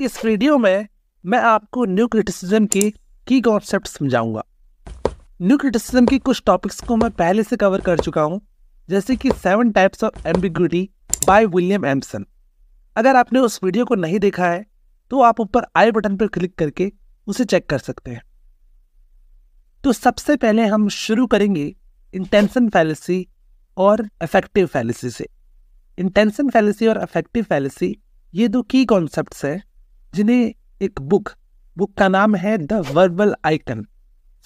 इस वीडियो में मैं आपको न्यू क्रिटिसिज्म की की कॉन्सेप्ट समझाऊंगा न्यू क्रिटिसिज्म की कुछ टॉपिक्स को मैं पहले से कवर कर चुका हूँ जैसे कि seven types of ambiguity by William Empson अगर आपने उस वीडियो को नहीं देखा है तो आप ऊपर आई बटन पर क्लिक करके उसे चेक कर सकते हैं तो सबसे पहले हम शुरू करेंगे इंटेंसन फैलेसी और अफेक्टिव फैलेसी से इंटेंसन फैलेसी और अफेक्टिव फैलेसी ये दो की कॉन्सेप्ट हैं जिन्हें एक बुक बुक का नाम है the verbal icon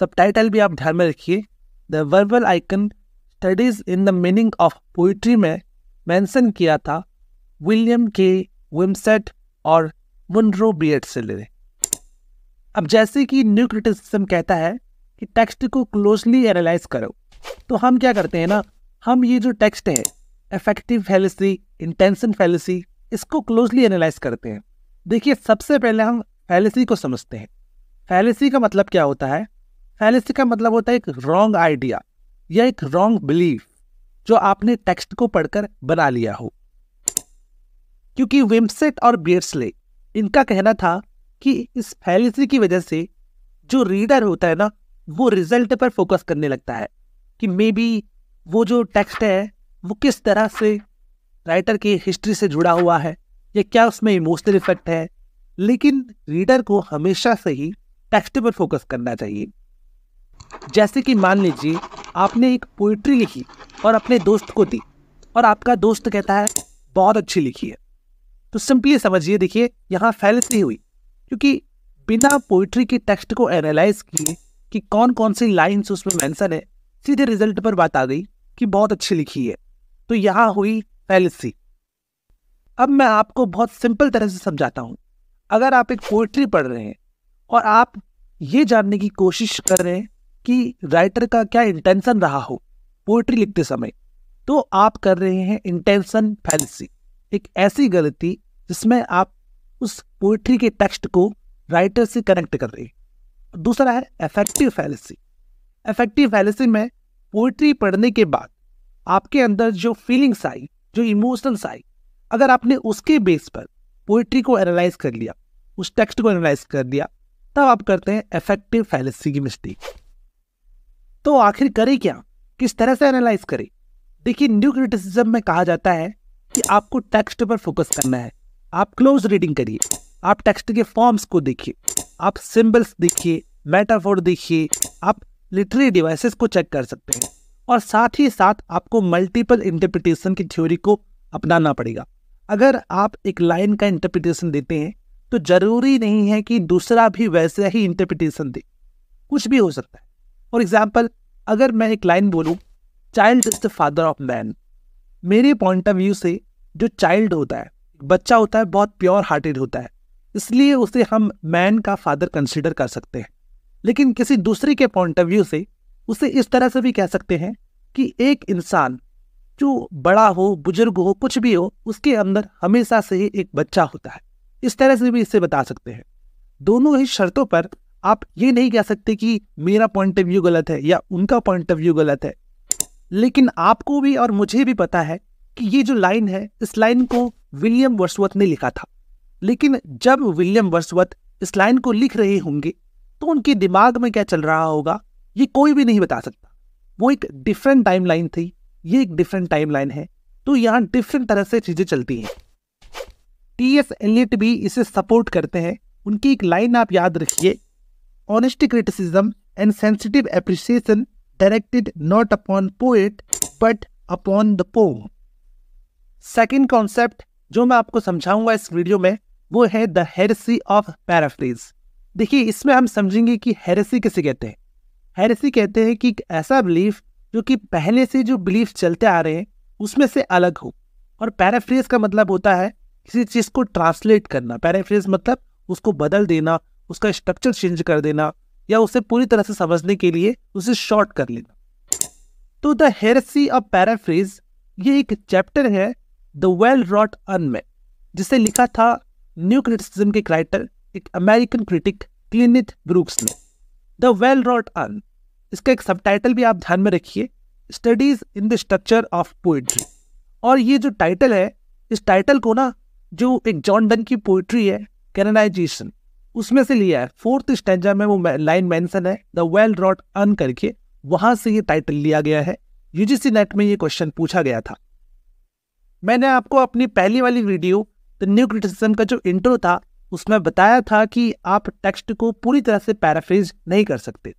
subtitle भी आप ध्यान में रखिए the verbal icon studies in the meaning of poetry में मेंशन किया था विलियम के विमसेट और मुनरो बियड से ले अब जैसे कि न्यू क्रिटिसिज्म कहता है कि टेक्स्ट को क्लोजली एनालाइज करो तो हम क्या करते हैं ना हम ये जो टेक्स्ट है इफेक्टिव फैलेसी इंटेंशन फैलेसी इसको क्लोजली एनालाइज करते हैं देखिए सबसे पहले हम फैलेसी को समझते हैं फैलेसी का मतलब क्या होता है फैलेसी का मतलब होता है एक रॉन्ग आइडिया या एक रॉन्ग बिलीफ जो आपने टेक्स्ट को पढ़कर बना लिया हो क्योंकि विम्सेट और बियर्सले इनका कहना था कि इस फैलेसी की वजह से जो रीडर होता है ना वो रिजल्ट पर फोकस करने लगता है कि मे बी वो जो टेक्स्ट है वो किस तरह से राइटर की हिस्ट्री से जुड़ा हुआ है या क्या उसमें इमोशनल इफेक्ट है लेकिन रीडर को हमेशा से ही टेक्स्ट पर फोकस करना चाहिए जैसे कि मान लीजिए आपने एक पोइट्री लिखी और अपने दोस्त को दी और आपका दोस्त कहता है बहुत अच्छी लिखी है तो सिंपली समझिए देखिए यहाँ फैलिस नहीं हुई क्योंकि बिना पोइट्री के टेक्स्ट को एनालाइज किए कि कौन कौन सी लाइन्स उसमें मेंशन है सीधे रिजल्ट पर बात आ गई कि बहुत अच्छी लिखी है तो यहाँ हुई फैलिसी अब मैं आपको बहुत सिंपल तरह से समझाता हूँ अगर आप एक पोइट्री पढ़ रहे हैं और आप ये जानने की कोशिश कर रहे हैं कि राइटर का क्या इंटेंशन रहा हो पोइट्री लिखते समय तो आप कर रहे हैं इंटेंशन फैलसी एक ऐसी गलती जिसमें आप उस पोइट्री के टेक्स्ट को राइटर से कनेक्ट कर रहे हैं दूसरा है एफेक्टिव फैलसी एफेक्टिव फैलसी में पोइट्री पढ़ने के बाद आपके अंदर जो फीलिंग्स आई जो इमोशंस आई अगर आपने उसके बेस पर पोइट्री को एनालाइज कर लिया उस टेक्स्ट को एनालाइज कर लिया तब आप करते हैं इफेक्टिव फैलेसी की मिस्टेक तो आखिर करें क्या किस तरह से एनालाइज करे देखिए न्यू क्रिटिसिज्म में कहा जाता है कि आपको टेक्स्ट पर फोकस करना है आप क्लोज रीडिंग करिए आप टेक्स्ट के फॉर्म्स को देखिए आप सिंबल्स देखिए मेटाफोर देखिए आप लिटरी डिवाइसेस को चेक कर सकते हैं और साथ ही साथ आपको मल्टीपल इंटरप्रिटेशन की थ्योरी को अपनाना पड़ेगा अगर आप एक लाइन का इंटरप्रिटेशन देते हैं तो जरूरी नहीं है कि दूसरा भी वैसा ही इंटरप्रिटेशन दे कुछ भी हो सकता है फॉर एग्जाम्पल अगर मैं एक लाइन बोलूँ child is the father of man मेरे पॉइंट ऑफ व्यू से जो चाइल्ड होता है बच्चा होता है बहुत प्योर हार्टेड होता है इसलिए उसे हम मैन का फादर कंसिडर कर सकते हैं लेकिन किसी दूसरे के पॉइंट ऑफ व्यू से उसे इस तरह से भी कह सकते हैं कि एक इंसान जो बड़ा हो बुजुर्ग हो कुछ भी हो उसके अंदर हमेशा से ही एक बच्चा होता है इस तरह से भी इसे बता सकते हैं दोनों ही शर्तों पर आप ये नहीं कह सकते कि मेरा पॉइंट ऑफ व्यू गलत है या उनका पॉइंट ऑफ व्यू गलत है लेकिन आपको भी और मुझे भी पता है कि ये जो लाइन है इस लाइन को विलियम वर्सवत ने लिखा था लेकिन जब विलियम वर्सवत इस लाइन को लिख रहे होंगे तो उनके दिमाग में क्या चल रहा होगा ये कोई भी नहीं बता सकता वो एक डिफरेंट टाइम लाइन थी ये एक डिफरेंट टाइमलाइन है तो यहाँ डिफरेंट तरह से चीज़ें चलती हैं टी एस एलियट भी इसे सपोर्ट करते हैं उनकी एक लाइन आप याद रखिए honesty criticism and sensitive appreciation directed not upon poet but upon the poem second concept जो मैं आपको समझाऊंगा इस वीडियो में वो है द हेरेसी ऑफ पैराफ्रेज देखिए इसमें हम समझेंगे कि हेरेसी किसे कहते हैं हेरेसी कहते हैं कि एक ऐसा बिलीफ जो कि पहले से जो बिलीफ चलते आ रहे हैं उसमें से अलग हो और पैराफ्रेज का मतलब होता है किसी चीज़ को ट्रांसलेट करना पैराफ्रेज मतलब उसको बदल देना उसका स्ट्रक्चर चेंज कर देना या उसे पूरी तरह से समझने के लिए उसे शॉर्ट कर लेना तो द हेरसी ऑफ पैराफ्रेज ये एक चैप्टर है द वेल रॉट अन में जिसे लिखा था न्यू क्रिटिसिज्म के क्राइटर एक अमेरिकन क्रिटिक क्लिनिथ ब्रूक्स ने द वेल रॉट अन इसका एक सब भी आप ध्यान में रखिए studies in the structure of poetry और ये जो टाइटल है इस टाइटल को ना जो एक जॉन डन की पोइट्री है कैननाइजेशन उसमें से लिया है फोर्थ स्टेंजा में वो लाइन मेंशन है द वेल रॉट अन करके वहां से ये टाइटल लिया गया है यूजीसी नेट में ये क्वेश्चन पूछा गया था मैंने आपको अपनी पहली वाली वीडियो द न्यू क्रिटिसिज्म का जो इंट्रो था उसमें बताया था कि आप टेक्स्ट को पूरी तरह से पैराफ्रेज नहीं कर सकते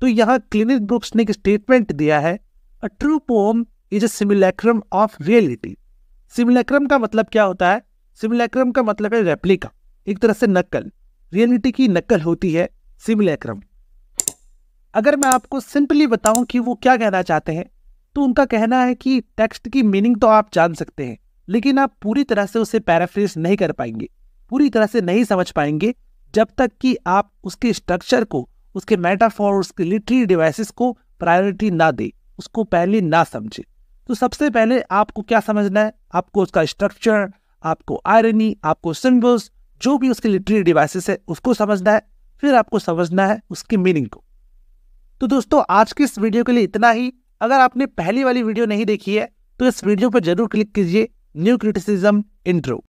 तो यहाँ क्लिनिक ब्रुक्स ने एक स्टेटमेंट दिया है a true poem is a simulacrum of reality simulacrum का मतलब क्या होता है सिमिलैक्रम का मतलब है रेप्लिका एक तरह से नकल रियलिटी की नकल होती है सिमिलैक्रम अगर मैं आपको सिंपली बताऊं कि वो क्या कहना चाहते हैं तो उनका कहना है कि टेक्स्ट की मीनिंग तो आप जान सकते हैं लेकिन आप पूरी तरह से उसे पैराफ्रेज नहीं कर पाएंगे पूरी तरह से नहीं समझ पाएंगे जब तक कि आप उसके स्ट्रक्चर को उसके मेटाफॉर उसके लिटरी डिवाइसेस को प्रायोरिटी ना दे उसको पहले ना समझे तो सबसे पहले आपको क्या समझना है आपको उसका स्ट्रक्चर आपको आयरनी आपको सिम्बल्स जो भी उसके लिटरी डिवाइसेस है उसको समझना है फिर आपको समझना है उसकी मीनिंग को तो दोस्तों आज की इस वीडियो के लिए इतना ही अगर आपने पहली वाली वीडियो नहीं देखी है तो इस वीडियो पर जरूर क्लिक कीजिए न्यू क्रिटिसिज्म इंट्रो